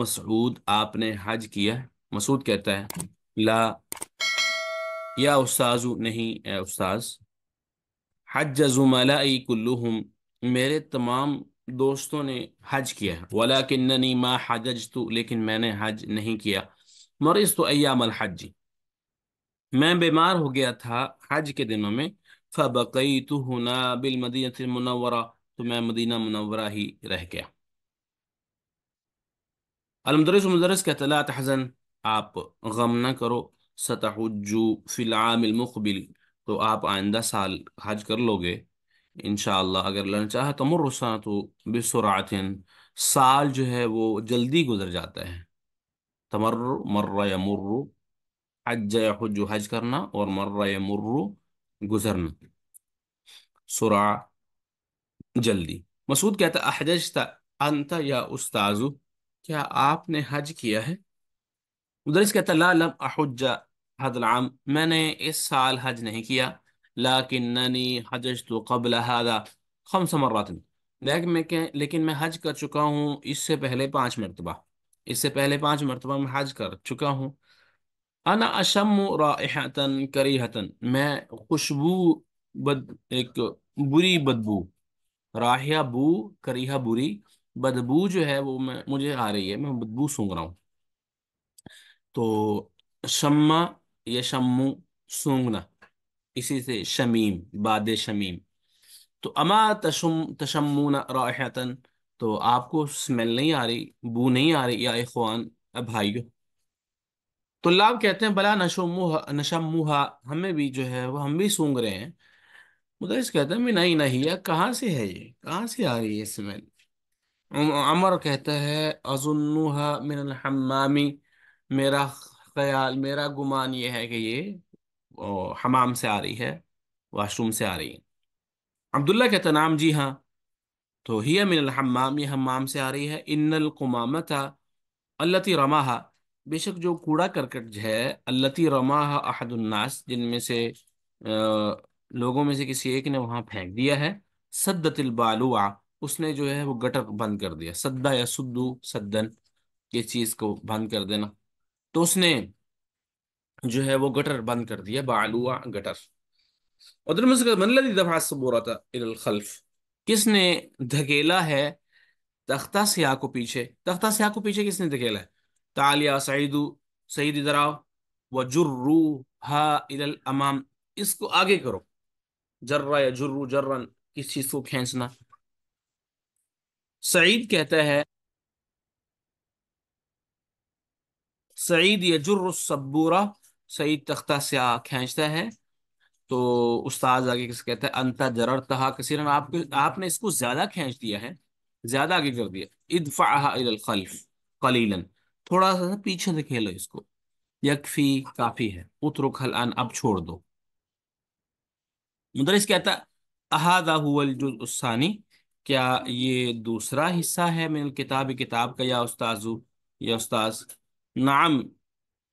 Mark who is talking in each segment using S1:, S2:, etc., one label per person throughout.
S1: مسعود آپ نے حج کیا ہے مسعود کہتا ہے لا یا استاذ نہیں اے استاذ حج زملائی کلہم میرے تمام دوستوں نے حج کیا ہے ولیکننی ما حججت لیکن میں نے حج نہیں کیا مورس تو ایام الحج میں بیمار ہو گیا تھا حج کے دنوں میں فبقیت ہنا بالمدینہ المنورہ تو میں مدینہ منورہ ہی رہ گیا المدرس و مدرس کہتا لا تحزن آپ غم نہ کرو ستحجو فی العام المقبل تو آپ آئندہ سال حج کر لوگے انشاءاللہ اگر شاء چاہا تو لڑکا تو بسرعت سال جو ہے وہ جلدی گزر جاتا ہے تمر مر یا مر حج یا حج حج کرنا اور مر یا مر گزرنا سرع جلدی مسعود کہتا انت یا استاذ کیا آپ نے حج کیا ہے مدرس کہتا لا لم احج حد العام میں نے اس سال حج نہیں کیا لیکننی حججت قبل هذا خمس مرات لیکن میں حج کر چکا ہوں اس سے پہلے پانچ مرتبہ اس سے پہلے پانچ مرتبہ میں حج کر چکا ہوں انا اشم رائحتا کریحتا میں خوشبو بد ایک بری بدبو رائحہ بو کریہ بری بدبو جو ہے وہ میں مجھے آ رہی ہے میں بدبو سونگ رہا ہوں تو شما یا شمو سونگنا اسی سے شمیم باد شمیم تو اما تشم تشمون روحتن تو آپ کو سمیل نہیں آ رہی بو نہیں آ رہی یا بھائیو تو اللہ آپ کہتے ہیں بلا نشموہ نشموہا ہمیں بھی جو ہے وہ ہم بھی سونگ رہے ہیں مدرس کہتے ہیں نہیں نہیں کہاں سے ہے یہ کہاں سے آ رہی ہے سمیل عمر کہتا ہے ازنوہ من الحمامی میرا خیال میرا گمان یہ ہے کہ یہ حمام سے آ رہی ہے واش روم سے آ رہی ہے عبداللہ کہتا نام جی ہاں تو ہی من الحمام حمام سے آ رہی ہے ان القمامت رماہا بے شک جو کوڑا کرکٹ ہے اللتی رماہا احد الناس جن میں سے لوگوں میں سے کسی ایک نے وہاں پھینک دیا ہے سدت البالوعہ اس نے جو ہے وہ گٹر بند کر دیا سدا یا سدو سدن یہ چیز کو بند کر دینا تو اس نے جو ہے وہ گٹر بند کر دیا بالوا گٹر ادھر دفاع سے بول رہا تھا دھکیلا ہے تختہ سیاہ کو پیچھے تختہ سیاہ کو پیچھے کس نے دھکیلا ہے سعیدو سعید وہ جرو امام اس کو آگے کرو جرا یا جرو جرن کس چیز کو کھینچنا سعید کہتا ہے سعید یجر السبورا سعید تختہ سے کھینچتا ہے تو استاذ آگے کسی کہتا ہے انتا جرر تہا کسی رن آپ نے اس کو زیادہ کھینچ دیا ہے زیادہ آگے کر دیا ادفعہ الی الخلف قلیلا تھوڑا سا پیچھے دکھے لو اس کو یکفی کافی ہے اترک الان اب چھوڑ دو مدرس کہتا ہے اہادا ہوا الجزء الثانی کیا یہ دوسرا حصہ ہے من الکتاب کتاب کا یا استاذ یا استاذ نعم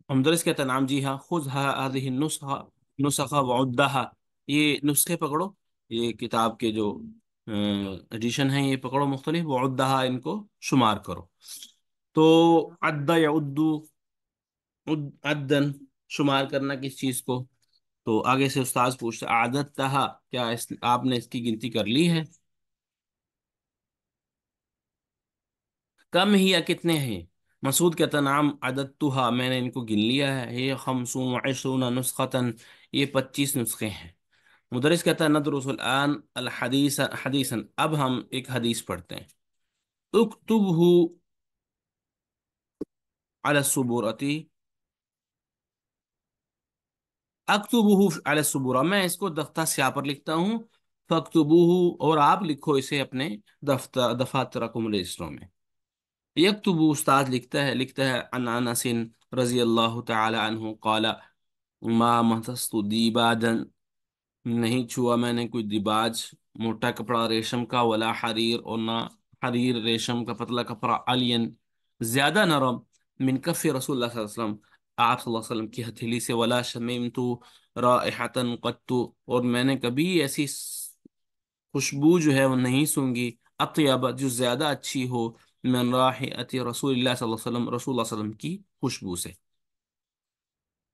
S1: ہمدرس کہتا نعم جی ہاں خود ہا نسخہ نسخہ ودہ یہ نسخے پکڑو یہ کتاب کے جو ایڈیشن ہیں یہ پکڑو مختلف ودہا ان کو شمار کرو تو یا عدو عدن شمار کرنا کس چیز کو تو آگے سے استاذ پوچھتا عادت تہا کیا آپ نے اس کی گنتی کر لی ہے کم ہی یا کتنے ہیں مسعود کہتا نام عدد تو میں نے ان کو گن لیا ہے یہ یہ پچیس نسخے ہیں مدرس کہتا ہے ندرس الحدیث حدیث اب ہم ایک حدیث پڑھتے ہیں میں اس کو دفتہ سیاہ پر لکھتا ہوں فخب اور آپ لکھو اسے اپنے دفاتر قوم رجسٹروں میں یکتب استاد لکھتا ہے لکھتا ہے عن انس رضی اللہ تعالی عنہ قال ما مہتست دیبادن نہیں چھوا میں نے کوئی دیباج موٹا کپڑا ریشم کا ولا حریر اور نہ حریر ریشم کا پتلا کپڑا علین زیادہ نرم من کف رسول اللہ صلی اللہ علیہ وسلم آپ صلی اللہ علیہ وسلم کی ہتھیلی سے ولا شمیم تو رائحتن قطو اور میں نے کبھی ایسی خوشبو جو ہے وہ نہیں سونگی اطیب جو زیادہ اچھی ہو من رسول اللہ صلی اللہ علیہ وسلم رسول اللہ علیہ وسلم کی خوشبو سے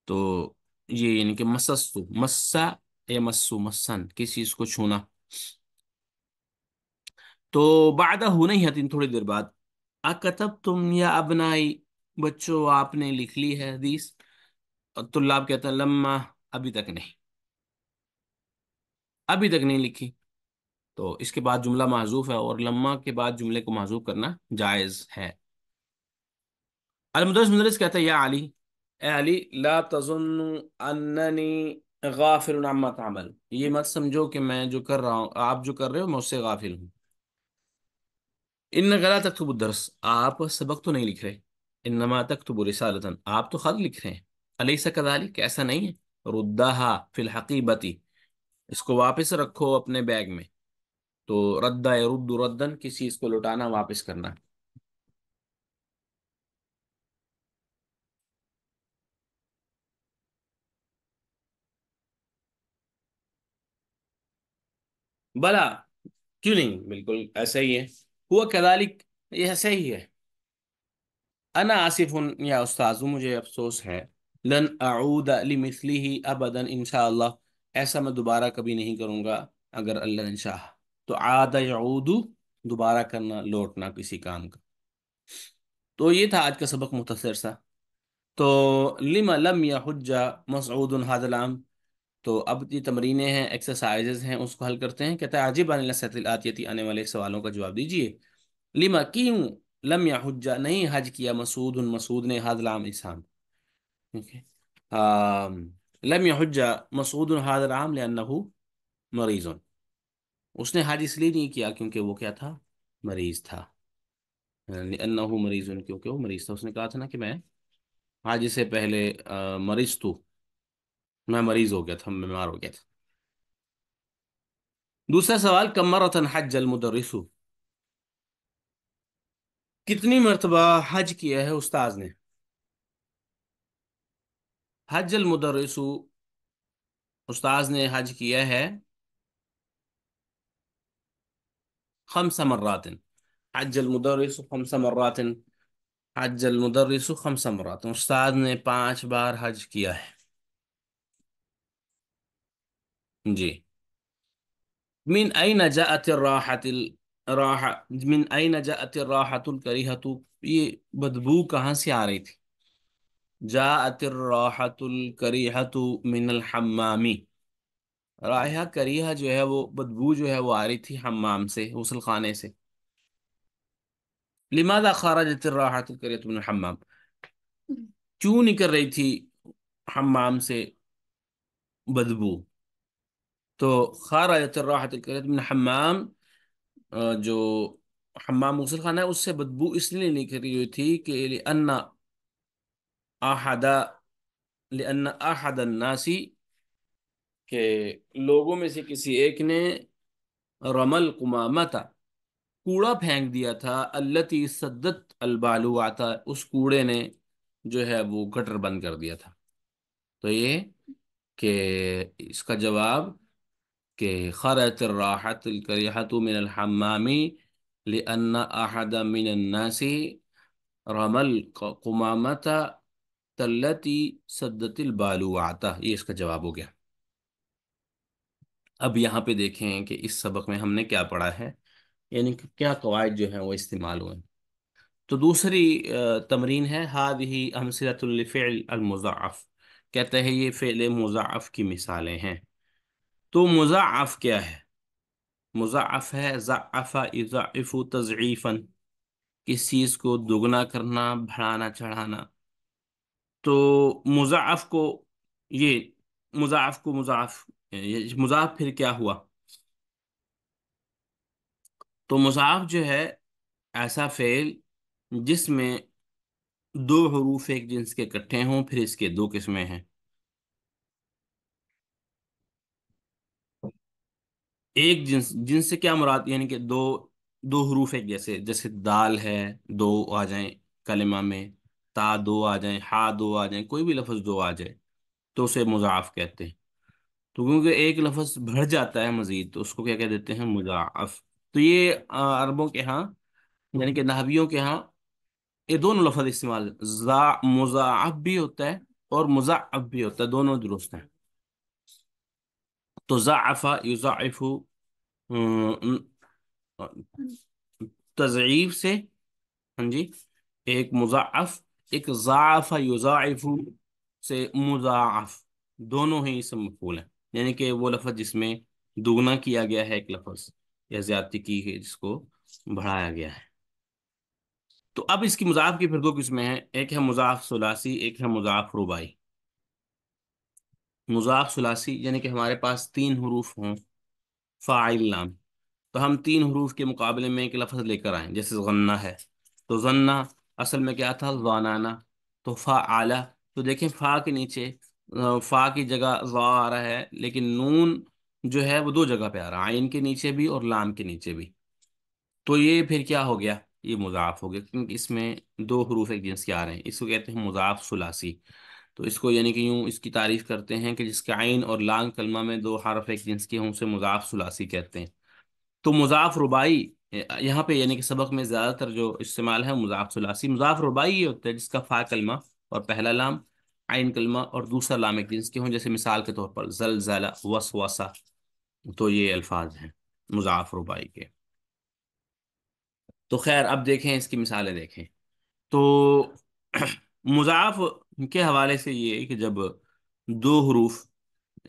S1: تو یہ یعنی کہ مسسو مسا یا مسو مسن کس چیز کو چھونا تو بعدہ ہو نہیں ہے تین تھوڑی دیر بعد اکتب تم یا ابنائی بچوں آپ نے لکھ لی ہے حدیث کہتا لما ابھی تک نہیں ابھی تک نہیں لکھی تو اس کے بعد جملہ معذوف ہے اور لمحہ کے بعد جملے کو معذوف کرنا جائز ہے المدرس مدرس کہتا ہے یا علی علی اے لا تظن اننی تعمل یہ مت سمجھو کہ میں جو کر رہا ہوں آپ جو کر رہے ہو میں اس سے غافر ہوں ان تکتب الدرس آپ سبق تو نہیں لکھ رہے انما تکتب رسالتا آپ تو خط لکھ رہے ہیں علیسا کذالک ایسا نہیں ہے ردہا فی الحقیبتی اس کو واپس رکھو اپنے بیگ میں تو ردا یا ردو ردن کسی اس کو لوٹانا واپس کرنا ہے بلا کیوں نہیں بالکل ایسا ہی ہے ہوا کدالک یہ ایسا ہی ہے انا آصف یا استاذ مجھے افسوس ہے لن اعود علی ابدا ہی اللہ ایسا میں دوبارہ کبھی نہیں کروں گا اگر اللہ ان شاء اللہ تو آدو دوبارہ کرنا لوٹنا کسی کام کا تو یہ تھا آج کا سبق مختصر سا تو لم لم یا حجہ مسعود العام تو اب یہ تمرینیں ہیں ایکسرسائزز ہیں اس کو حل کرتے ہیں کہتا ہے عجیب عن علی آنے والے سوالوں کا جواب دیجیے لما کیوں لم یا حجا نہیں حج کیا مسعود مسعود نے حاد العام لم لمحہ مسعود العام لئنہو مریض اس نے حج اس لیے نہیں کیا کیونکہ وہ کیا تھا مریض تھا یعنی مریض ان کیونکہ وہ مریض تھا اس نے کہا تھا نا کہ میں حج سے پہلے مریض تو میں مریض ہو گیا تھا بیمار ہو گیا تھا دوسرا سوال کمرتن رتن حجل کتنی مرتبہ حج کیا ہے استاذ نے حج المدرسو استاذ نے حج کیا ہے خمس مرات حج المدرس خمس مرات حج المدرس خمس مرات उस्ताद نے پانچ بار حج کیا ہے جی من أين جاءت الراحة الراحة من أين جاءت الراحة الكريهة یہ بدبو کہاں سے آ رہی تھی جاءت الراحة الكريهة من الحمام رائحہ کریہ جو ہے وہ بدبو جو ہے وہ آ رہی تھی حمام سے غسل خانے سے لماذا خرجت خارہ الكريهة من الحمام کیوں نکل رہی تھی حمام سے بدبو تو خرجت جتر الكريهة من الحمام جو حمام غسل خانہ ہے اس سے بدبو اس لیے نکل رہی ہوئی تھی کہ لأن احد الناس کہ لوگوں میں سے کسی ایک نے قمامہ تھا کوڑا پھینک دیا تھا التی صدت البالو آتا اس کوڑے نے جو ہے وہ گٹر بند کر دیا تھا تو یہ کہ اس کا جواب کہ خرت الکریحت من الحمامی احد من الناس رمل قمامت تلتی صدت البالو آتا یہ اس کا جواب ہو گیا اب یہاں پہ دیکھیں کہ اس سبق میں ہم نے کیا پڑھا ہے یعنی کہ کیا قواعد جو ہیں وہ استعمال ہوئے تو دوسری تمرین ہے المضاعف یہ فعل مضاعف کی مثالیں ہیں تو مضاعف کیا ہے مضاعف ہے ضعف تضعیفا کس چیز کو دگنا کرنا بڑھانا چڑھانا تو مضاعف کو یہ مضاعف کو مضاعف یعنی یہ پھر کیا ہوا تو مضاف جو ہے ایسا فعل جس میں دو حروف ایک جنس کے کٹھے ہوں پھر اس کے دو قسمیں ہیں ایک جنس جنس سے کیا مراد یعنی کہ دو دو حروف ایک جیسے جیسے دال ہے دو آ جائیں کلمہ میں تا دو آ جائیں ہا دو آ جائیں کوئی بھی لفظ دو آ جائے تو اسے مضاف کہتے ہیں تو کیونکہ ایک لفظ بڑھ جاتا ہے مزید تو اس کو کیا کہہ دیتے ہیں مضاعف تو یہ عربوں کے ہاں یعنی کہ نحویوں کے ہاں یہ دونوں لفظ استعمال مضاعف بھی ہوتا ہے اور مضاعف بھی ہوتا ہے دونوں درست ہیں تو ضعف یضاعف تضعیف سے ہاں جی ایک مضاعف ایک ضعف یضاعف سے مضاعف دونوں ہی اسم مقبول ہیں یعنی کہ وہ لفظ جس میں دگنا کیا گیا ہے ایک لفظ یا زیادتی کی جس کو بڑھایا گیا ہے تو اب اس کی مضاف کی پھر دو کس میں ایک ہے مضاف سلاسی ایک ہے مضاف ربائی مضاف سلاسی یعنی کہ ہمارے پاس تین حروف ہوں نام تو ہم تین حروف کے مقابلے میں ایک لفظ لے کر آئیں جیسے غنہ ہے تو غنہ اصل میں کیا تھا وانا تو فا آلہ تو دیکھیں فا کے نیچے فا کی جگہ زا آ رہا ہے لیکن نون جو ہے وہ دو جگہ پہ آ رہا ہے آئین کے نیچے بھی اور لام کے نیچے بھی تو یہ پھر کیا ہو گیا یہ مضاف ہو گیا کیونکہ اس میں دو حروف ایک جنس کے آ رہے ہیں اس کو کہتے ہیں مضاف سلاسی تو اس کو یعنی کہ یوں اس کی تعریف کرتے ہیں کہ جس کے آئین اور لام کلمہ میں دو حرف ایک جنس کے ہوں اسے مضاف سلاسی کہتے ہیں تو مضاف ربائی یہاں پہ یعنی کہ سبق میں زیادہ تر جو استعمال ہے مضاف سلاسی مضاف ربائی یہ ہوتا ہے جس کا فا کلمہ اور پہلا لام آئین کلمہ اور دوسرا ایک جنس کے ہوں جیسے مثال کے طور پر زلزلہ وسوسہ تو یہ الفاظ ہیں مضاف ربائی کے تو خیر اب دیکھیں اس کی مثالیں دیکھیں تو مضاف کے حوالے سے یہ کہ جب دو حروف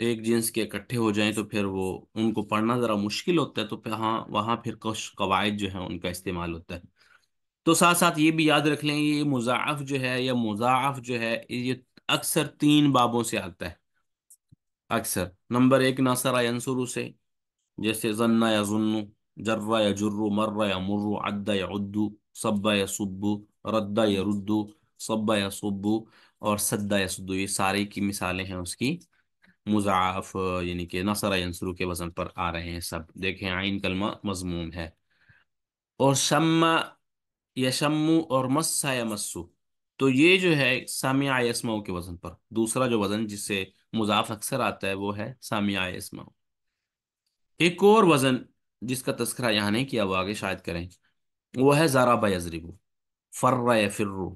S1: ایک جنس کے اکٹھے ہو جائیں تو پھر وہ ان کو پڑھنا ذرا مشکل ہوتا ہے تو پھر ہاں وہاں پھر کچھ قواعد جو ہیں ان کا استعمال ہوتا ہے تو ساتھ ساتھ یہ بھی یاد رکھ لیں یہ مضاعف جو ہے یا مضاعف جو ہے یہ اکثر تین بابوں سے آتا ہے اکثر نمبر ایک ینصرو سے جیسے یا یا جرو مرہ یا مرو ادا یا ادو سب یا ردہ یا ردو سب یا سبو اور سدا یا سدو یہ سارے کی مثالیں ہیں اس کی مذاف یعنی کہ نسرۂ ینصرو کے وزن پر آ رہے ہیں سب دیکھیں عین کلمہ مضمون ہے اور مسا یا مسو تو یہ جو ہے سامع اسماؤ کے وزن پر دوسرا جو وزن جس سے مضاف اکثر آتا ہے وہ ہے سامع اسماؤ ایک اور وزن جس کا تذکرہ یہاں نہیں کیا وہ آگے شاید کریں وہ ہے زارا با فر فرو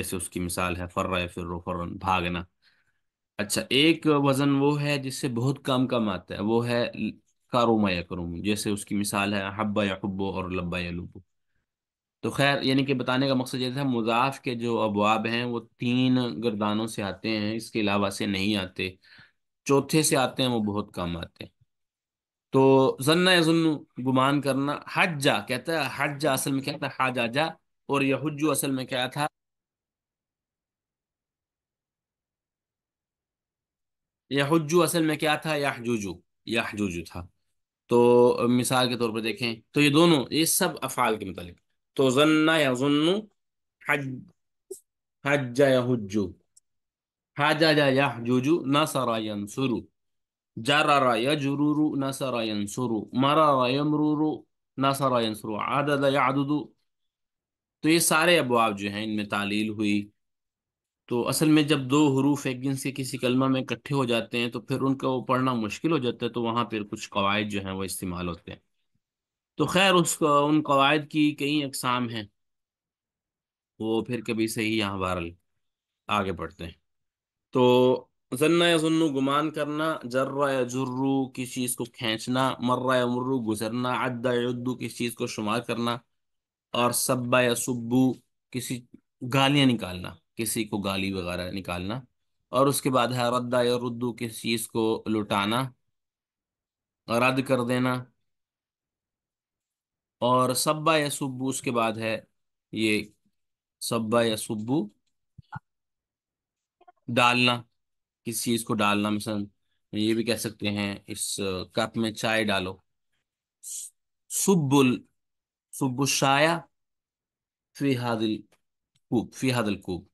S1: جیسے اس کی مثال ہے فر فرو فر بھاگنا اچھا ایک وزن وہ ہے جس سے بہت کم کم آتا ہے وہ ہے کاروما یا کروم جیسے اس کی مثال ہے حبا یا اور لبا یا لبو تو خیر یعنی کہ بتانے کا مقصد یہ تھا مضاف کے جو ابواب ہیں وہ تین گردانوں سے آتے ہیں اس کے علاوہ سے نہیں آتے چوتھے سے آتے ہیں وہ بہت کم آتے ہیں تو ذنع ذن گمان کرنا حج جا کہتا ہے حج جا اصل میں کیا تھا حاج جا اور یہ اصل میں کیا تھا یہ اصل میں کیا تھا یا حجوجو یا حجوجو تھا تو مثال کے طور پر دیکھیں تو یہ دونوں یہ سب افعال کے متعلق تو حج یا ذنو حج حجا یا حجو مرر یمرر نصر یا عدد نہ تو یہ سارے ابواب جو ہیں ان میں تعلیل ہوئی تو اصل میں جب دو حروف ایک جنس کے کسی کلمہ میں اکٹھے ہو جاتے ہیں تو پھر ان کا وہ پڑھنا مشکل ہو جاتا ہے تو وہاں پھر کچھ قواعد جو ہیں وہ استعمال ہوتے ہیں تو خیر اس کو ان قواعد کی کئی اقسام ہیں وہ پھر کبھی صحیح یہاں بہرحال آگے بڑھتے ہیں تو ذنا یا ذنو گمان کرنا جرا یا جرو کسی چیز کو کھینچنا مرہ یا مرو گزرنا ادا یا ادو کس چیز کو شمار کرنا اور سبا یا سبو کسی گالیاں نکالنا کسی کو گالی وغیرہ نکالنا اور اس کے بعد ہے ردا یا ردو کس چیز کو لٹانا رد کر دینا اور سبا یا سبو اس کے بعد ہے یہ سبا یا سبو ڈالنا کس چیز کو ڈالنا مثلا یہ بھی کہہ سکتے ہیں اس کپ میں چائے ڈالو سب فی شاع فل فی فیاد الکوپ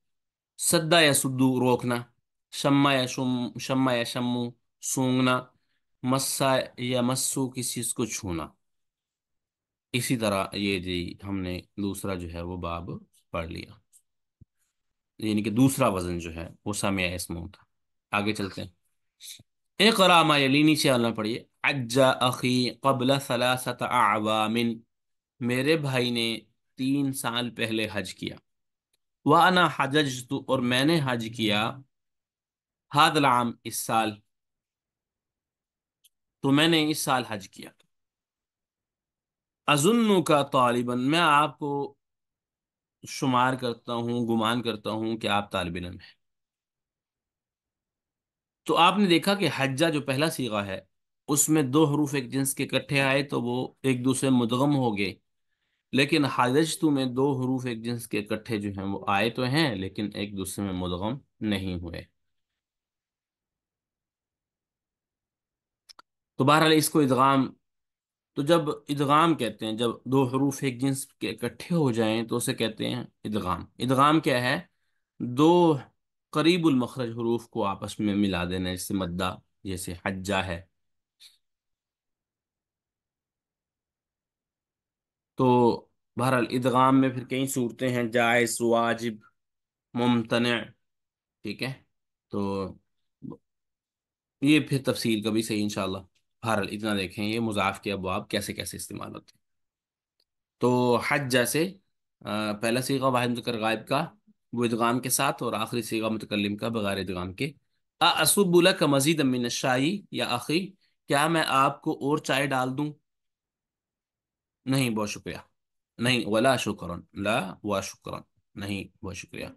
S1: سدا یا سدو روکنا شمع یا شم شمع یا شمو سونگنا مسا یا مسو کسی چیز کو چھونا اسی طرح یہ جی ہم نے دوسرا جو ہے وہ باب پڑھ لیا یعنی کہ دوسرا وزن جو ہے وہ سا میسم تھا آگے چلتے ہیں ایک اللہ پڑھیے اخی قبل میرے بھائی نے تین سال پہلے حج کیا وہ حججت حجج اور میں نے حج کیا حاد اس سال تو میں نے اس سال حج کیا ازن کا طالباً میں آپ کو شمار کرتا ہوں گمان کرتا ہوں کہ آپ طالب علم ہیں تو آپ نے دیکھا کہ حجہ جو پہلا سیگا ہے اس میں دو حروف ایک جنس کے کٹھے آئے تو وہ ایک دوسرے مدغم ہو گئے لیکن ہادشتوں میں دو حروف ایک جنس کے کٹھے جو ہیں وہ آئے تو ہیں لیکن ایک دوسرے میں مدغم نہیں ہوئے تو بہرحال اس کو ادغام تو جب ادغام کہتے ہیں جب دو حروف ایک جنس کے اکٹھے ہو جائیں تو اسے کہتے ہیں ادغام ادغام کیا ہے دو قریب المخرج حروف کو آپس میں ملا دینا جیسے مدہ جیسے حجہ ہے تو بہرحال ادغام میں پھر کئی صورتیں ہیں جائز واجب ممتنع ٹھیک ہے تو یہ پھر تفصیل کبھی صحیح انشاءاللہ بہرل اتنا دیکھیں یہ مضاف کے ابواب کیسے کیسے استعمال ہوتے ہیں تو حج جیسے پہلا واحد متکر غائب کا وہ ادغام کے ساتھ اور آخری سیغہ متکلم کا بغیر ادغام کے کا مزید شاہی یا آخری کیا میں آپ کو اور چائے ڈال دوں نہیں بہت شکریہ نہیں ولا شکرن لا وا شکرن نہیں بہت شکریہ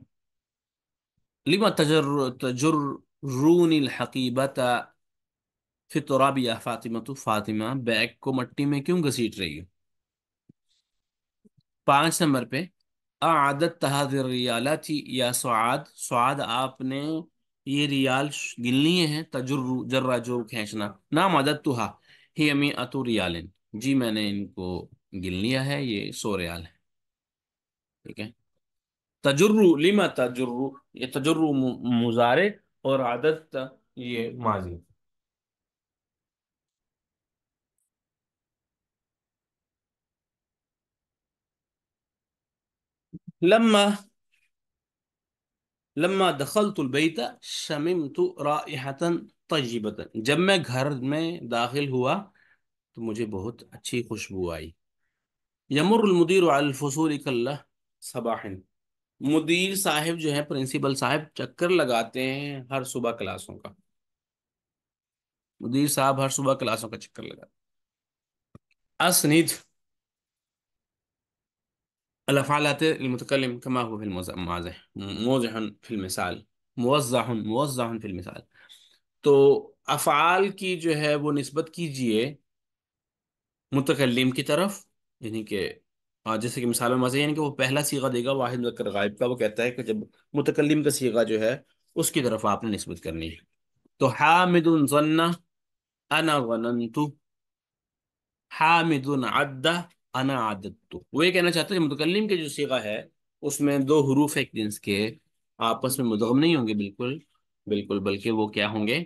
S1: لما تجر الحقیبت فطوراب یا فاطمہ تو فاطمہ بیگ کو مٹی میں کیوں گھسیٹ رہی ہے پانچ نمبر پہ اعادت تحادر تھی یا سعاد سعاد آپ نے یہ ریال ہے تجر کھینچنا نام عادت تو ہا ہی اتو ریالن جی میں نے ان کو گن لیا ہے یہ سو ریال ہے ٹھیک ہے لما تجر یہ تجر مزارے اور عادت یہ ماضی لما لما دخلت شممت رائحتا طیبتا جب میں گھر میں داخل ہوا تو مجھے بہت اچھی خوشبو آئی یمر المدیر الفصول کلہ مدیر صاحب جو ہے پرنسپل صاحب چکر لگاتے ہیں ہر صبح کلاسوں کا مدیر صاحب ہر صبح کلاسوں کا چکر لگاتے اسنید المتکلم کما هو فی آتے موضح في المثال موضح موضح في المثال تو افعال کی جو ہے وہ نسبت کیجئے متکلم کی طرف یعنی کہ جیسے کہ مثال میں مزہ یعنی کہ وہ پہلا سیغہ دے گا واحد مذکر غائب کا وہ کہتا ہے کہ جب متکلم کا سیغہ جو ہے اس کی طرف آپ نے نسبت کرنی ہے تو حامد انا غننت حامد عدہ انا تو وہ یہ کہنا چاہتا ہے کہ کے جو ہے اس میں دو حروف ایک جنس کے آپس میں مدغم نہیں ہوں گے بالکل بالکل بلکہ وہ کیا ہوں گے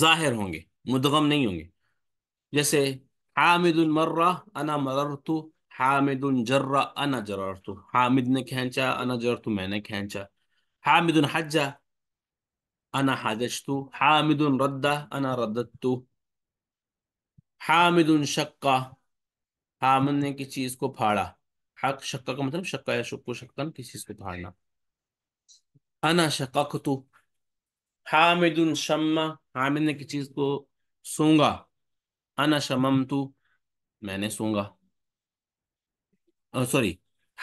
S1: ظاہر ہوں گے مدغم نہیں ہوں گے جیسے حامد مرہ انا مررت حامد جرہ انا جررت حامد نے کھینچا میں نے کھینچا ہامد حامد ردہ انا رددت حامد ان شکا حامد نے کسی چیز کو پھاڑا حق شکا کا مطلب شکا یا شکو شکن کسی چیز کو پھاڑنا انا حامد ان شما حامد نے کسی چیز کو سونگا انا شمم تو میں نے سونگا سوری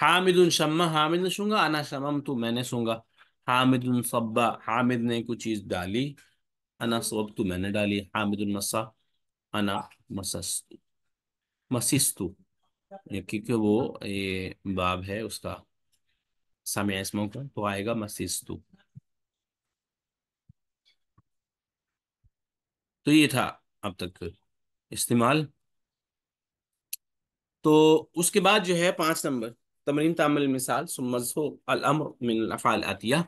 S1: حامد الشما حامد نے سونگا انا شمم تو میں نے سونگا حامد صبا حامد نے کو چیز ڈالی انا سبق تو میں نے ڈالی حامد المسا انا مسستو مسستو کیونکہ وہ یہ باب ہے اس کا سامع موقع تو آئے گا مسستو تو یہ تھا اب تک استعمال تو اس کے بعد جو ہے پانچ نمبر تمرین تعمل مثال سمزو الامر من الافعال آتیا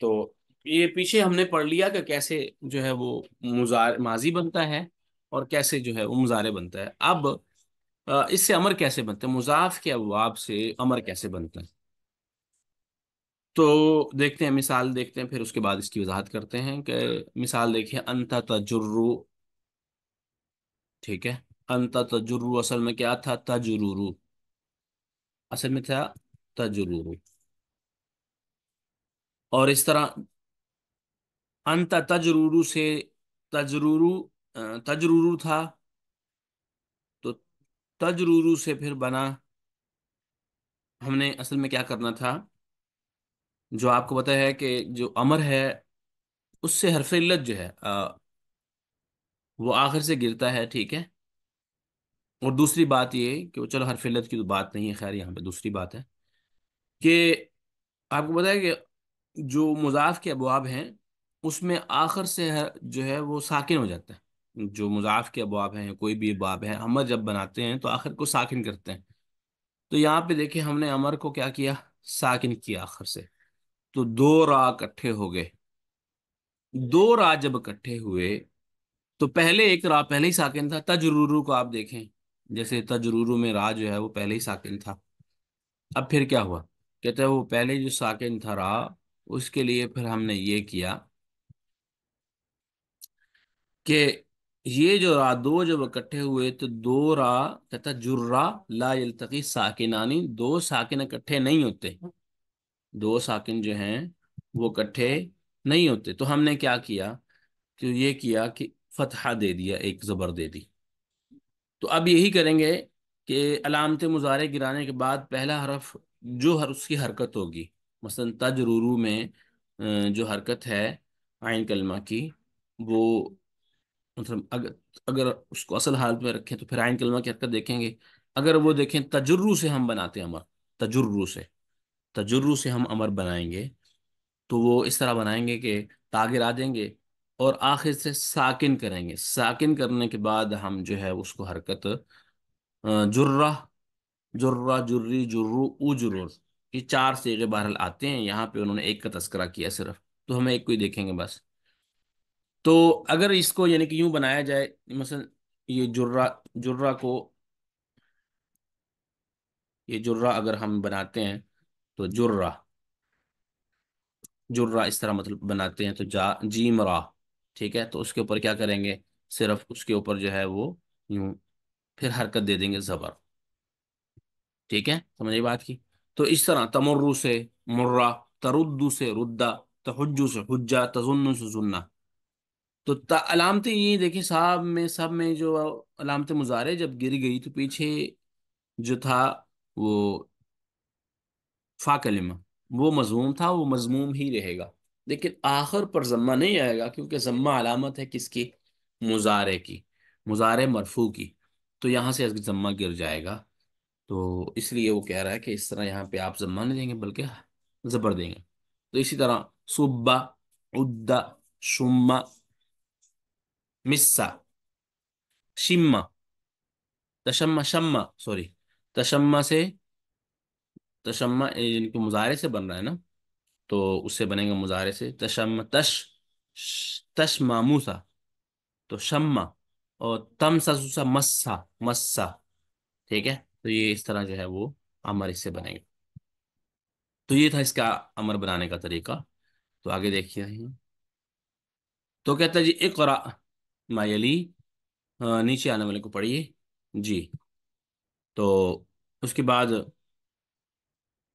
S1: تو یہ پیچھے ہم نے پڑھ لیا کہ کیسے جو ہے وہ مزا ماضی بنتا ہے اور کیسے جو ہے وہ مظاہرے بنتا ہے اب اس سے امر کیسے بنتا ہے مضاف کے ابواب سے امر کیسے بنتا ہے تو دیکھتے ہیں مثال دیکھتے ہیں پھر اس کے بعد اس کی وضاحت کرتے ہیں کہ مثال دیکھیں انت تجرو ٹھیک ہے انت تجرو اصل میں کیا تھا تجرورو اصل میں تھا تجرورو اور اس طرح انت تجرورو سے تجرورو تجرورو تھا تو تجرورو سے پھر بنا ہم نے اصل میں کیا کرنا تھا جو آپ کو پتا ہے کہ جو امر ہے اس سے حرف علت جو ہے وہ آخر سے گرتا ہے ٹھیک ہے اور دوسری بات یہ کہ وہ چلو حرف علت کی تو بات نہیں ہے خیر یہاں پہ دوسری بات ہے کہ آپ کو پتا ہے کہ جو مضاف کے ابواب ہیں اس میں آخر سے جو ہے وہ ساکن ہو جاتا ہے جو مضاف کے ابواب ہیں کوئی بھی ابواب ہے امر جب بناتے ہیں تو آخر کو ساکن کرتے ہیں تو یہاں پہ دیکھیں ہم نے امر کو کیا کیا ساکن کیا آخر سے تو دو دو را را کٹھے ہو گئے جب کٹھے ہوئے تو پہلے ایک را پہلے ہی ساکن تھا تجرورو کو آپ دیکھیں جیسے تجرورو میں را جو ہے وہ پہلے ہی ساکن تھا اب پھر کیا ہوا کہتے ہیں وہ پہلے جو ساکن تھا را اس کے لیے پھر ہم نے یہ کیا کہ یہ جو را دو جب اکٹھے ہوئے تو دو را کہتا جرا لا یلتقی ساکنانی دو ساکن اکٹھے نہیں ہوتے دو ساکن جو ہیں وہ اکٹھے نہیں ہوتے تو ہم نے کیا کیا کہ یہ کیا کہ فتحہ دے دیا ایک زبر دے دی تو اب یہی کریں گے کہ علامت مظاہرے گرانے کے بعد پہلا حرف جو ہر اس کی حرکت ہوگی مثلا تجرورو میں جو حرکت ہے آئین کلمہ کی وہ مطلب اگر اگر اس کو اصل حالت میں رکھیں تو پھر آئین کلمہ کی حرکت دیکھیں گے اگر وہ دیکھیں تجرو سے ہم بناتے ہیں امر تجرو سے تجرو سے ہم امر بنائیں گے تو وہ اس طرح بنائیں گے کہ آ دیں گے اور آخر سے ساکن کریں گے ساکن کرنے کے بعد ہم جو ہے اس کو حرکت جرہ جرہ جرری جرو او جر یہ چار سیگے بہرحال آتے ہیں یہاں پہ انہوں نے ایک کا تذکرہ کیا صرف تو ہمیں ایک کوئی دیکھیں گے بس تو اگر اس کو یعنی کہ یوں بنایا جائے مثلا یہ جرا جرا کو یہ جرا اگر ہم بناتے ہیں تو جرا جرا اس طرح مطلب بناتے ہیں تو جا جیم را ٹھیک ہے تو اس کے اوپر کیا کریں گے صرف اس کے اوپر جو ہے وہ یوں پھر حرکت دے دیں گے زبر ٹھیک ہے سمجھے بات کی تو اس طرح تمرو سے مرہ تردو سے ردا تحجو سے تزن سے زنہ تو علامتیں یہ دیکھیں صاحب میں سب میں جو علامت مظاہرے جب گر گئی تو پیچھے جو تھا وہ فا کلمہ وہ مضموم تھا وہ مضموم ہی رہے گا لیکن آخر پر ذمہ نہیں آئے گا کیونکہ ذمہ علامت ہے کس کی مظاہرے کی مضرے مرفو کی تو یہاں سے ذمہ گر جائے گا تو اس لیے وہ کہہ رہا ہے کہ اس طرح یہاں پہ آپ ذمہ نہیں دیں گے بلکہ زبر دیں گے تو اسی طرح صبح ادا شمہ مسا شما تشما شما سوری تشما سے تشما ان مظاہرے سے بن رہا ہے نا تو اس سے بنے گا مظاہرے سے تش تش ماموسا تو شما اور تم سسوسا مسا مسا ٹھیک ہے تو یہ اس طرح جو ہے وہ امر اس سے بنے گا تو یہ تھا اس کا امر بنانے کا طریقہ تو آگے دیکھیے تو کہتا ہے جی ایک نیچے آنے والے کو پڑھیے جی تو اس کے بعد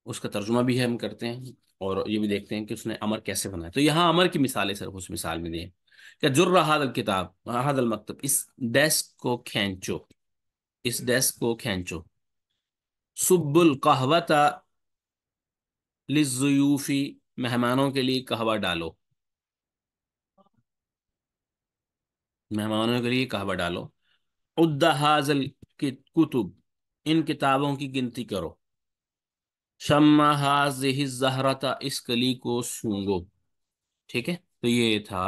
S1: اس کا ترجمہ بھی ہے ہم کرتے ہیں اور یہ بھی دیکھتے ہیں کہ اس نے امر کیسے بنایا تو یہاں امر کی مثالیں سر اس مثال میں دیں کیا جرح حاد المکتب اس ڈیسک کو کھینچو اس ڈیسک کو کھینچو سب لزیوفی مہمانوں کے لیے کہوہ ڈالو مہمانوں کے لیے کہوہ ڈالو ادا حاضل کی کتب ان کتابوں کی گنتی کرو شما حاض ہی زہرتا اس کلی کو سونگو ٹھیک ہے تو یہ تھا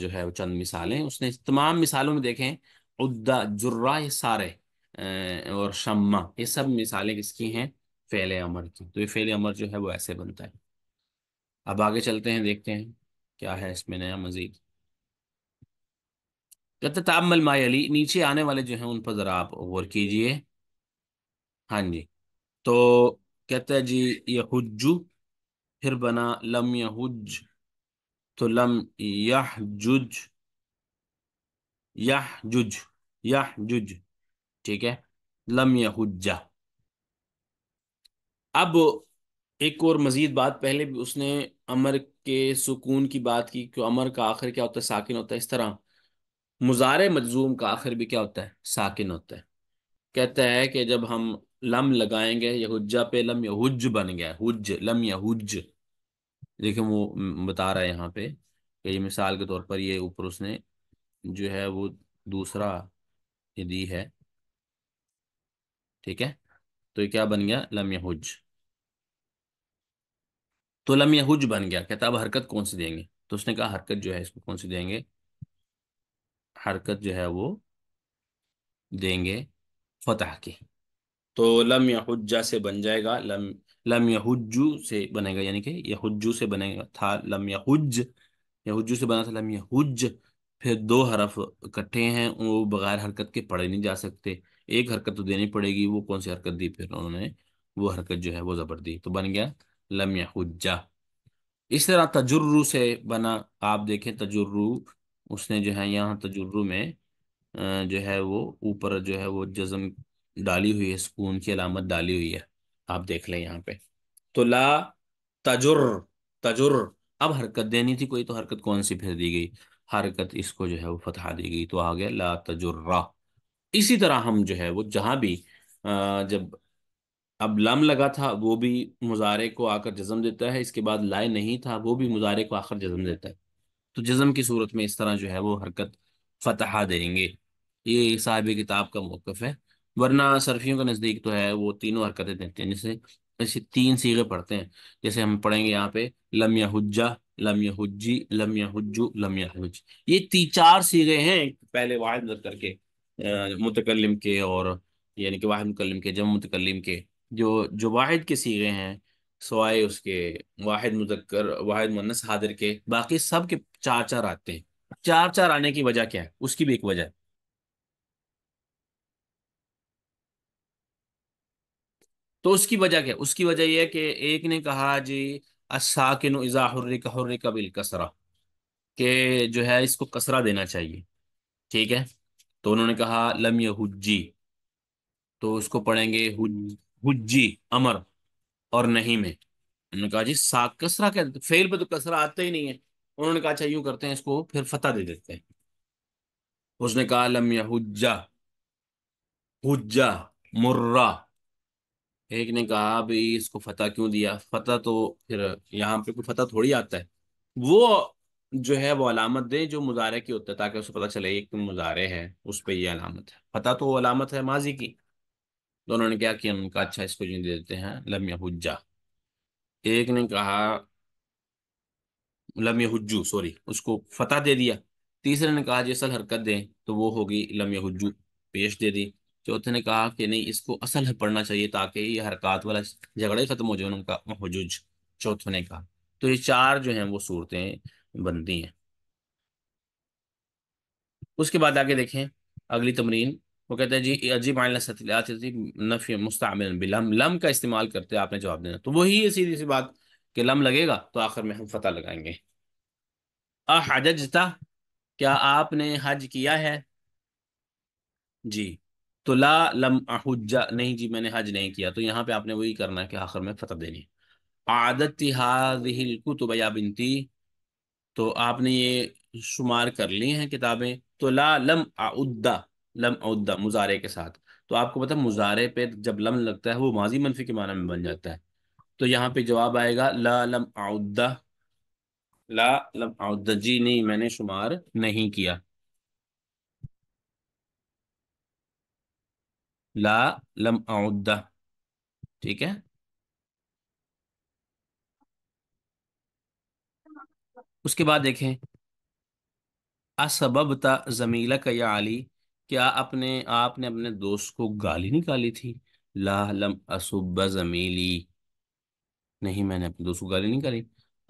S1: جو ہے وہ چند مثالیں اس نے تمام مثالوں میں دیکھیں ادا جرا یہ سارے اور شما یہ سب مثالیں کس کی ہیں فعل امر کی تو یہ فعل امر جو ہے وہ ایسے بنتا ہے اب آگے چلتے ہیں دیکھتے ہیں کیا ہے اس میں نیا مزید کہتے تاب ما علی نیچے آنے والے جو ہیں ان پر ذرا آپ غور کیجئے ہاں جی تو کہتا جی یحجو پھر بنا لم یحج تو لم یحجج یحجج یحجج ٹھیک ہے لم یحجہ اب ایک اور مزید بات پہلے بھی اس نے امر کے سکون کی بات کی کہ امر کا آخر کیا ہوتا ہے ساکن ہوتا ہے اس طرح مزار مجزوم کا آخر بھی کیا ہوتا ہے ساکن ہوتا ہے کہتا ہے کہ جب ہم لم لگائیں گے یا حجا پہ لم یا حج بن گیا حج لم یا حج دیکھیں وہ بتا رہا ہے یہاں پہ کہ یہ مثال کے طور پر یہ اوپر اس نے جو ہے وہ دوسرا یہ دی ہے ٹھیک ہے تو یہ کیا بن گیا لم یا حج تو لم یا حج بن گیا کہتا اب حرکت کون سی دیں گے تو اس نے کہا حرکت جو ہے اس کو کون سی دیں گے حرکت جو ہے وہ دیں گے فتح کی تو لم یحجا سے بن جائے گا لم لم یحجو سے بنے گا یعنی کہ یحجو یحجو سے سے بنے گا تھا تھا لم لم یحج یحج بنا پھر دو حرف اکٹھے ہیں وہ بغیر حرکت کے پڑھے نہیں جا سکتے ایک حرکت تو دینی پڑے گی وہ کون سی حرکت دی پھر انہوں نے وہ حرکت جو ہے وہ زبر دی تو بن گیا لم یحجا اس طرح تجرو سے بنا آپ دیکھیں تجرو اس نے جو ہے یہاں تجرو میں جو ہے وہ اوپر جو ہے وہ جزم ڈالی ہوئی ہے سکون کی علامت ڈالی ہوئی ہے آپ دیکھ لیں یہاں پہ تو لا تجر تجر اب حرکت دینی تھی کوئی تو حرکت کون سی پھر دی گئی حرکت اس کو جو ہے وہ فتحہ دی گئی تو آگے لا تجرہ اسی طرح ہم جو ہے وہ جہاں بھی جب اب لم لگا تھا وہ بھی مظاہرے کو آ کر جزم دیتا ہے اس کے بعد لائے نہیں تھا وہ بھی مظاہرے کو آ کر جزم دیتا ہے تو جزم کی صورت میں اس طرح جو ہے وہ حرکت فتحہ دیں گے یہ صاحب کتاب کا موقف ہے ورنہ صرفیوں کا نزدیک تو ہے وہ تینوں حرکتیں دیتے ہیں جیسے ایسے تین سیغے پڑھتے ہیں جیسے ہم پڑھیں گے یہاں پہ لمعہ حجہ لمیہ حجی لمعہ حجو حج یہ تین چار سیغے ہیں پہلے واحد نظر کر کے متکلم کے اور یعنی کہ واحد متکلم کے جم متکلم کے جو جو واحد کے سیغے ہیں سوائے اس کے واحد مذکر واحد منس حاضر کے باقی سب کے چار چار آتے ہیں چار چار آنے کی وجہ کیا ہے اس کی بھی ایک وجہ ہے تو اس کی وجہ کیا اس کی وجہ یہ ہے کہ ایک نے کہا جی نزا کہ جو ہے اس کو کسرا دینا چاہیے ٹھیک ہے تو انہوں نے کہا لم حجی تو اس کو پڑھیں گے حجی امر اور نہیں میں انہوں نے کہا جی ساک کسرا تو کسرا آتا ہی نہیں ہے انہوں نے کہا اچھا یوں کرتے ہیں اس کو پھر فتح دے دیتے ہیں اس نے کہا یا حجا حجا مرا ایک نے کہا بھائی اس کو فتح کیوں دیا فتح تو پھر یہاں پہ کوئی فتح تھوڑی آتا ہے وہ جو ہے وہ علامت دے جو مظاہرے کی ہوتا ہے تاکہ اسے پتہ چلے کہ مزارے ہے اس پہ یہ علامت ہے فتح تو وہ علامت ہے ماضی کی تو انہوں نے کیا ان کا اچھا اس کو دیتے ہیں ایک نے کہا لم حجو سوری اس کو فتح دے دیا تیسرے نے کہا حرکت دیں تو وہ ہوگی لم حجو پیش دے دی چوتھے نے کہا کہ نہیں اس کو اصل پڑھنا چاہیے تاکہ یہ حرکات والا جھگڑے ختم ہو جائے ان کا حجوج چوتھوں نے کہا تو یہ چار جو ہیں وہ صورتیں بنتی ہیں اس کے بعد آگے دیکھیں اگلی تمرین وہ کہتے ہیں جی عجیب نفی مستعمل بلم لم کا استعمال کرتے آپ نے جواب دینا تو وہی سیدھی سی بات کہ لم لگے گا تو آخر میں ہم فتح لگائیں گے احججتا کیا آپ نے حج کیا ہے جی تو لا لم احجا نہیں جی میں نے حج نہیں کیا تو یہاں پہ آپ نے وہی کرنا ہے کہ آخر میں فتح دینی عادت تو آپ نے یہ شمار کر لی ہیں کتابیں تو لا لم اعدہ لم دا مزارے کے ساتھ تو آپ کو پتا مزارے پہ جب لم لگتا ہے وہ ماضی منفی کے معنی میں بن جاتا ہے تو یہاں پہ جواب آئے گا لا لم اود لا لم اود جی نہیں میں نے شمار نہیں کیا لا لم اود ٹھیک ہے اس کے بعد دیکھیں اسببتا زمیلک یا علی کیا اپنے آپ نے اپنے دوست کو گالی نکالی تھی لا لم اسب زمیلی نہیں میں نے اپنے دوست کو گالی نکالی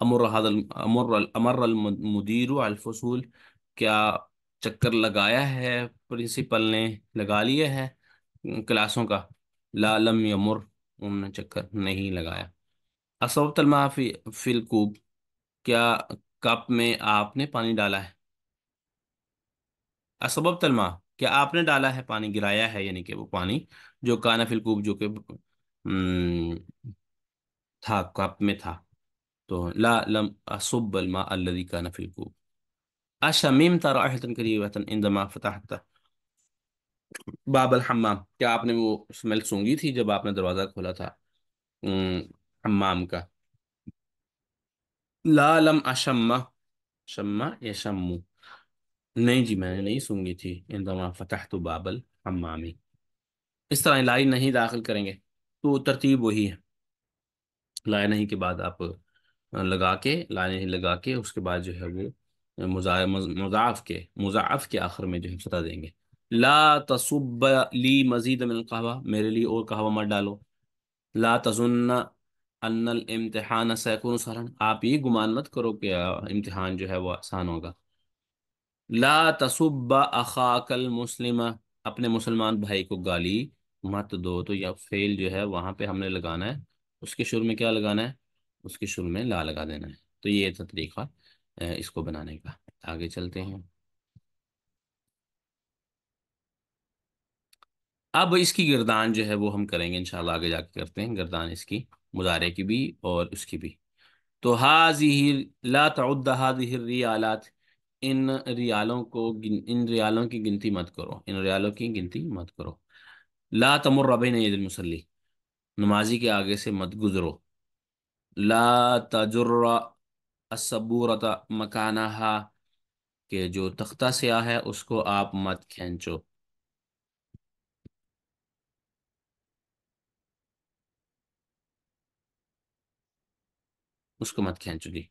S1: امر امر المدیر الفصول کیا چکر لگایا ہے پرنسپل نے لگا لیا ہے کلاسوں کا لا لم یمر انہوں نے چکر نہیں لگایا اسب تلما فی القوب کیا کپ میں آپ نے پانی ڈالا ہے اسبب تلما کہ آپ نے ڈالا ہے پانی گرایا ہے یعنی کہ وہ پانی جو کانا فلکوب جو کہ تھا کپ میں تھا تو لا لم اصب الماء الذي كان في الكوب اشممت رائحه كريهه عندما فتحت باب الحمام کیا آپ نے وہ سمیل سونگی تھی جب آپ نے دروازہ کھولا تھا حمام کا لا لم اشم شمع یا شمو نہیں جی میں نے نہیں سنگی تھی انتما فتح تو بابل ہمامی اس طرح لائی نہیں داخل کریں گے تو ترتیب وہی ہے لائی نہیں کے بعد آپ لگا کے نہیں لگا کے اس کے بعد جو ہے وہ مضاف کے مضاف کے آخر میں جو ہے ستا دیں گے لا تصب لی مزید من القہوہ میرے لیے اور قہوہ مت ڈالو لا تزن سیکون سینکون آپ یہ گمان مت کرو کہ امتحان جو ہے وہ آسان ہوگا لا تصب اخاک المسلم اپنے مسلمان بھائی کو گالی مت دو تو یا فیل جو ہے وہاں پہ ہم نے لگانا ہے اس کے شروع میں کیا لگانا ہے اس کے شروع میں لا لگا دینا ہے تو یہ تھا طریقہ اس کو بنانے کا آگے چلتے ہیں اب اس کی گردان جو ہے وہ ہم کریں گے انشاءاللہ آگے جا کے کرتے ہیں گردان اس کی مدارے کی بھی اور اس کی بھی تو لا تعد حاضی ریالات ان ریالوں کو ان ریالوں کی گنتی مت کرو ان ریالوں کی گنتی مت کرو لا تمر مسلی نمازی کے آگے سے مت گزرو لا تجر کہ جو تختہ سیاہ ہے اس کو آپ مت کھینچو اس کو مت کھینچو گی جی۔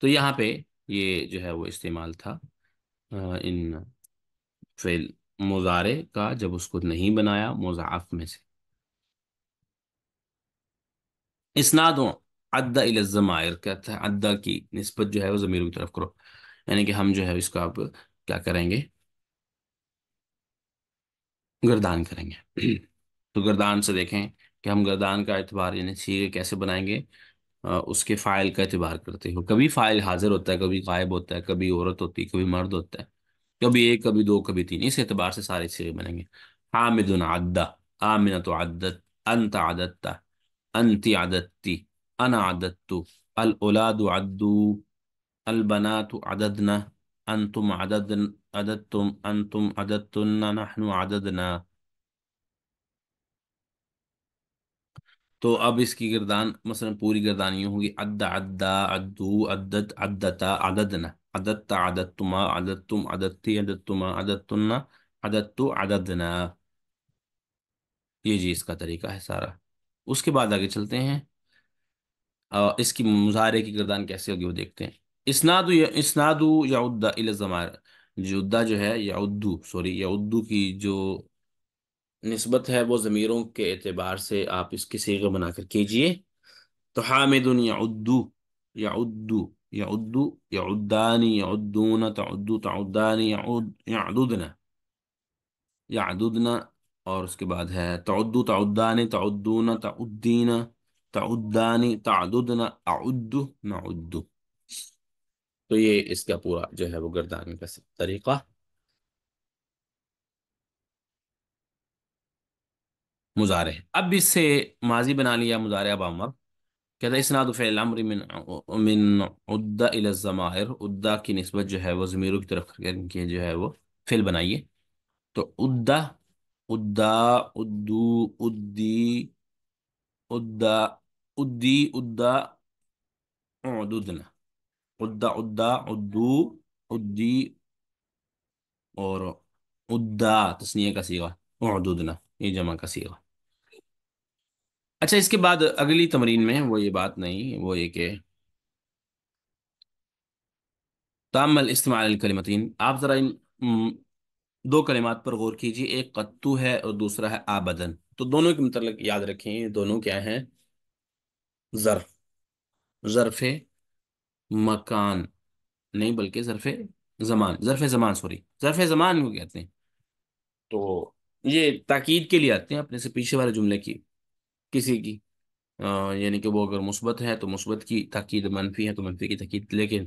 S1: تو یہاں پہ یہ جو ہے وہ استعمال تھا ان مزارے کا جب اس کو نہیں بنایا مضاعف میں سے اسنادوں الزمائر کہتا ہے ادا کی نسبت جو ہے وہ زمیروں کی طرف کرو یعنی کہ ہم جو ہے اس کو آپ کیا کریں گے گردان کریں گے تو گردان سے دیکھیں کہ ہم گردان کا اعتبار یعنی سیگے کیسے بنائیں گے اس کے فائل کا اعتبار کرتے ہو کبھی فائل حاضر ہوتا ہے کبھی غائب ہوتا ہے کبھی عورت ہوتی ہے کبھی مرد ہوتا ہے کبھی ایک کبھی دو کبھی تین اس اعتبار سے سارے سیرے بنیں گے حامد عدا آمن تو عدت انت عدت انتی انا انعاد الاولاد عدو البنا عددنا انتم عدد تم ان تم عدت عددنا تو اب اس کی گردان مثلا پوری گردان یوں ہوگی یہ جی اس کا طریقہ ہے سارا اس کے بعد آگے چلتے ہیں اس کی مظاہرے کی گردان کیسے ہوگی وہ دیکھتے ہیں اسنادو یا اسنادو جو الازمار جو ہے یا ادو سوری یا ادو کی جو نسبت ہے وہ ضمیروں کے اعتبار سے آپ اس سیغے بنا کر کیجئے تو حامد یعدو یعدو یعدو یعدانی یعدون تعدو تعدانی یعددنا یعددنا اور اس کے بعد ہے تعدو تعدانی تعدون تعدین تعدانی تعددنا اعدو نعدو تو یہ اس کا پورا جو ہے وہ گردانی کا طریقہ مظارے اب اس سے ماضی بنا لیا اب عمر کہتا ہے اسناد فعل نعد من من عدا الى الزمائر عدا کی نسبت جو ہے وہ ضمیروں کی طرف کے جو ہے وہ فعل بنائیے تو عدا عدا عدو عدی عدا عدی عدا عددنا عدا عدا عدو عدی اور عدا تسنیہ کا سیغہ عددنا یہ جمع کا سیغہ اچھا اس کے بعد اگلی تمرین میں وہ یہ بات نہیں وہ یہ کہ تامل استعمال کلیمتین آپ ذرا ان دو کلمات پر غور کیجیے ایک قطو ہے اور دوسرا ہے آبدن تو دونوں کے متعلق یاد رکھیں دونوں کیا ہیں ظرف ظرف مکان نہیں بلکہ ظرف زمان ظرف زمان سوری ظرف زمان کو کہتے ہیں تو یہ تاکید کے لیے آتے ہیں اپنے سے پیچھے والے جملے کی کسی کی یعنی کہ وہ اگر مثبت ہے تو مثبت کی تاکید منفی ہے تو منفی کی تاکید لیکن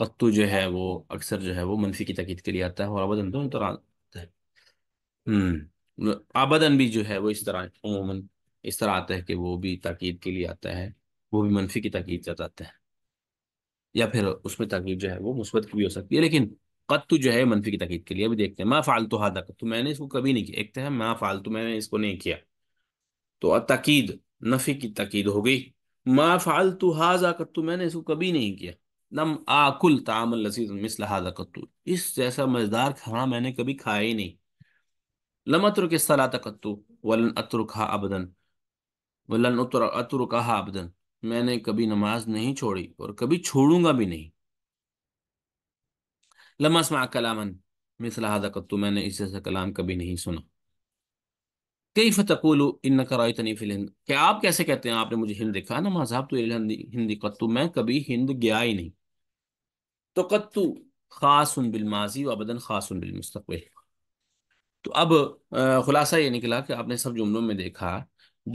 S1: قطو جو ہے وہ اکثر جو ہے وہ منفی کی تاکید کے لیے آتا ہے اور آبدن تو طرح آتا ہے آبدن بھی جو ہے وہ اس طرح عموماً اس طرح آتا ہے کہ وہ بھی تاکید کے لیے آتا ہے وہ بھی منفی کی تاکید جاتا ہے یا پھر اس میں تاکید جو ہے وہ مثبت کی بھی ہو سکتی ہے لیکن قطو جو ہے منفی کی تاکید کے لیے ابھی دیکھتے ہیں میں فالتو قطو میں نے اس کو کبھی نہیں کیا تو ہے ما فالتو میں نے اس کو نہیں کیا تو تقید نفی کی تقید ہو گئی ما فالتو کتو میں نے اس کو کبھی نہیں کیا لم آکل مثل کتو اس جیسا مزدار کھانا میں نے کبھی کھایا ہی نہیں لم اترک السلاة کتو ولن اتر ابدا ولن ولان ابدا میں نے کبھی نماز نہیں چھوڑی اور کبھی چھوڑوں گا بھی نہیں لم اسمع کلاما مثل لا کتو میں نے اس جیسا کلام کبھی نہیں سنا کیف تقول لو ان کرنی الہند کہ آپ کیسے کہتے ہیں آپ نے مجھے ہند دیکھا نا مذہب تو ہندی قطو میں کبھی ہند گیا ہی نہیں تو قطو خاص ان و ابدن خاص بالمستقبل تو اب خلاصہ یہ نکلا کہ آپ نے سب جملوں میں دیکھا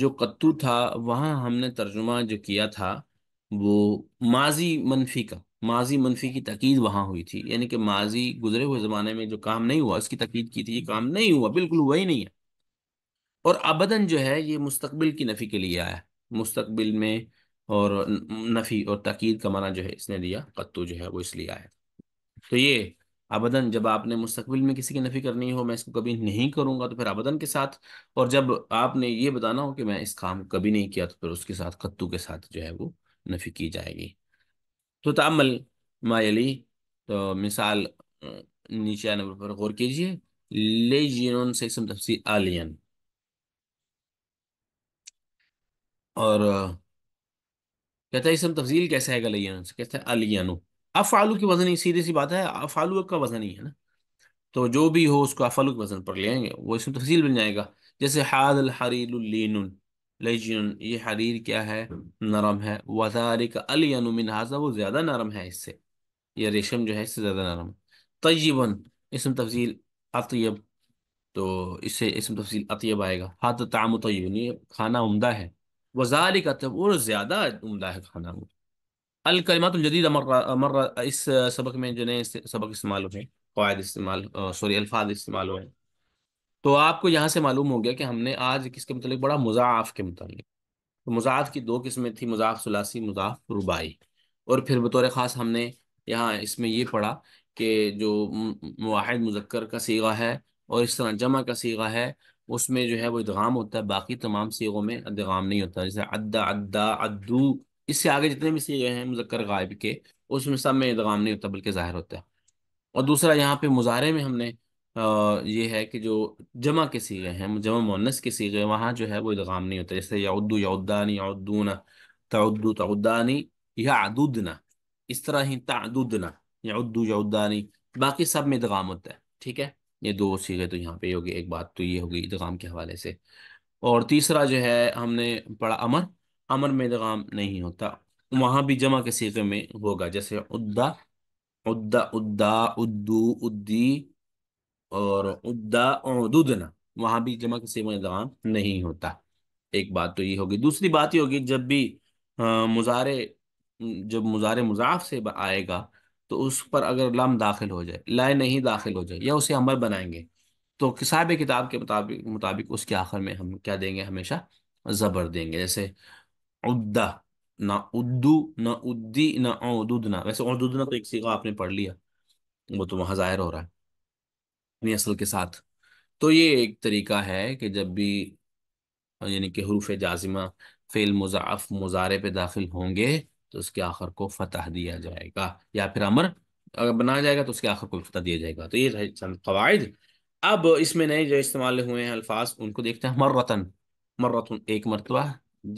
S1: جو قطو تھا وہاں ہم نے ترجمہ جو کیا تھا وہ ماضی منفی کا ماضی منفی کی تقید وہاں ہوئی تھی یعنی کہ ماضی گزرے ہوئے زمانے میں جو کام نہیں ہوا اس کی تقید کی تھی یہ کام نہیں ہوا بالکل ہوا ہی نہیں ہے اور ابدن جو ہے یہ مستقبل کی نفی کے لیے آیا مستقبل میں اور نفی اور تاکید کا معنی جو ہے اس نے دیا قطو جو ہے وہ اس لیے آیا تو یہ ابدن جب آپ نے مستقبل میں کسی کی نفی کرنی ہو میں اس کو کبھی نہیں کروں گا تو پھر ابدن کے ساتھ اور جب آپ نے یہ بتانا ہو کہ میں اس کام کبھی نہیں کیا تو پھر اس کے ساتھ قطو کے ساتھ جو ہے وہ نفی کی جائے گی تو تعمل ما علی مثال نیچے نمبر پر غور کیجیے اور کہتا ہے اسم تفضیل کیسے آئے گا سے کہتا ہے علی نو اف کی وزن ہی سیدھے سی بات ہے افعالو کا وزن ہی ہے نا تو جو بھی ہو اس کو افعالو کے وزن پر لیں گے وہ اسم تفضیل بن جائے گا جیسے حاد الحریل یہ حریر کیا ہے نرم ہے مِنْ حَذَا وہ زیادہ نرم ہے اس سے یہ ریشم جو ہے اس سے زیادہ نرم ہے طیبن اسم تفضیل اطیب تو اس سے اسم تفضیل عطیب آئے گا ہاتھ تام طَيِّبُن یہ کھانا عمدہ ہے وزاری کا تبور زیادہ عمدہ ہے کھانا وہ الکلمات الجدید اس سبق میں جو نئے سبق استعمال ہوئے قواعد استعمال سوری الفاظ استعمال ہوئے تو آپ کو یہاں سے معلوم ہو گیا کہ ہم نے آج کس کے متعلق بڑا مضاعف کے متعلق مضاعف کی دو قسمیں تھیں مضاعف سلاسی مضاعف ربائی اور پھر بطور خاص ہم نے یہاں اس میں یہ پڑھا کہ جو مواحد مذکر کا سیغہ ہے اور اس طرح جمع کا سیغہ ہے اس میں جو ہے وہ ادغام ہوتا ہے باقی تمام سیغوں میں ادغام نہیں ہوتا جیسے ادا ادا ادو اس سے آگے جتنے بھی سیغے ہیں مذکر غائب کے اس میں سب میں ادغام نہیں ہوتا بلکہ ظاہر ہوتا ہے اور دوسرا یہاں پہ مظاہرے میں ہم نے یہ ہے کہ جو جمع کے سیغے ہیں جمع مونس کے سیغے وہاں جو ہے وہ ادغام نہیں ہوتا جیسے یعدو یعدانی جاودانی تعدو تعدانی یا ادونا اس طرح ہی تعدودنا یعدو یعدانی باقی سب میں ادغام ہوتا ہے ٹھیک ہے یہ دو سیغے تو یہاں پہ یہ ہوگی ایک بات تو یہ ہوگی ادغام کے حوالے سے اور تیسرا جو ہے ہم نے پڑھا امر امر میں ادغام نہیں ہوتا وہاں بھی جمع کے سیغے میں ہوگا جیسے ادا ادا ادا ادو ادی اور ادا ادودنا وہاں بھی جمع کے سیغے میں ادغام نہیں ہوتا ایک بات تو یہ ہوگی دوسری بات یہ ہوگی جب بھی مزارے جب مزارے مضاف سے آئے گا تو اس پر اگر لم داخل ہو جائے لائے نہیں داخل ہو جائے یا اسے امر بنائیں گے تو کساب کتاب کے مطابق مطابق اس کے آخر میں ہم کیا دیں گے ہمیشہ زبر دیں گے جیسے ادا نہ ادو نہ ادی نہ اودنا ویسے اودنا تو ایک سیگا آپ نے پڑھ لیا وہ تو وہاں ظاہر ہو رہا ہے اپنی اصل کے ساتھ تو یہ ایک طریقہ ہے کہ جب بھی یعنی کہ حروف جازمہ فعل مضاف مزارے پہ داخل ہوں گے تو اس کے آخر کو فتح دیا جائے گا یا پھر امر اگر بنا جائے گا تو اس کے آخر کو فتح دیا جائے گا تو یہ چند قواعد اب اس میں نئے جو استعمال ہوئے ہیں الفاظ ان کو دیکھتے ہیں مرتن مرتن ایک مرتبہ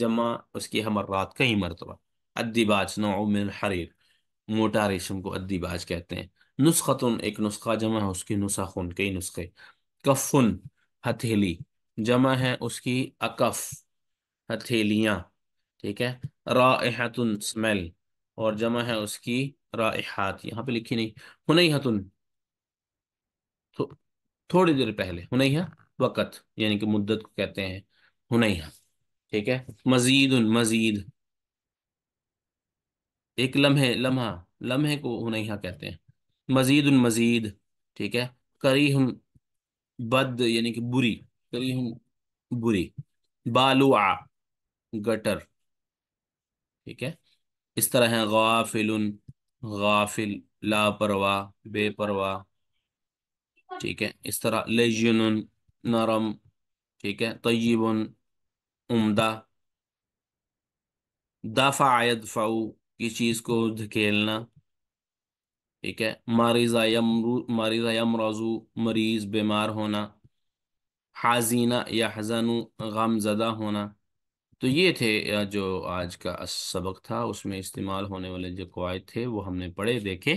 S1: جمع اس کی ہمرات کئی مرتبہ ادی باج من حریر موٹا ریشم کو ادیباج کہتے ہیں نسختن ایک نسخہ جمع ہے اس کی نسخن کئی نسخے کفن ہتھیلی جمع ہے اس کی اکف ہتھیلیاں ٹھیک ہے رائحت سمیل اور جمع ہے اس کی رائحات یہاں پہ لکھی نہیں ہنہتن تھوڑی دیر پہلے ہنیہ وقت یعنی کہ مدت کو کہتے ہیں ہنیہ ٹھیک ہے مزید مزید ایک لمحے لمحہ لمحے کو ہنیہ کہتے ہیں مزید المزید ٹھیک ہے کری بد یعنی کہ بری کری بری بالوعہ گٹر ٹھیک ہے اس طرح ہیں غافل غافل لا پرواہ بے پرواہ ٹھیک ہے اس طرح لجن نرم ٹھیک ہے طیب عمدہ دفع یدفع کی چیز کو دھکیلنا ٹھیک ہے معرضۂ یمرضو مریض بیمار ہونا حازینہ یحزن غم زدہ ہونا تو یہ تھے جو آج کا سبق تھا اس میں استعمال ہونے والے جو قواعد تھے وہ ہم نے پڑھے دیکھے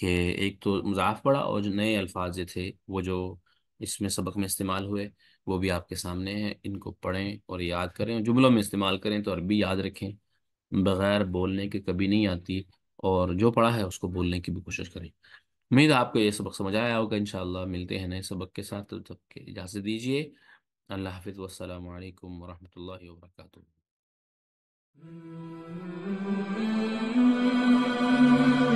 S1: کہ ایک تو مضاف پڑا اور جو نئے الفاظ تھے وہ جو اس میں سبق میں استعمال ہوئے وہ بھی آپ کے سامنے ہیں ان کو پڑھیں اور یاد کریں جملوں میں استعمال کریں تو عربی یاد رکھیں بغیر بولنے کے کبھی نہیں آتی اور جو پڑھا ہے اس کو بولنے کی بھی کوشش کریں امید آپ کو یہ سبق سمجھ آیا ہوگا انشاءاللہ ملتے ہیں نئے سبق کے ساتھ تب کے اجازت دیجیے الله حافظ والسلام عليكم ورحمة الله وبركاته Thank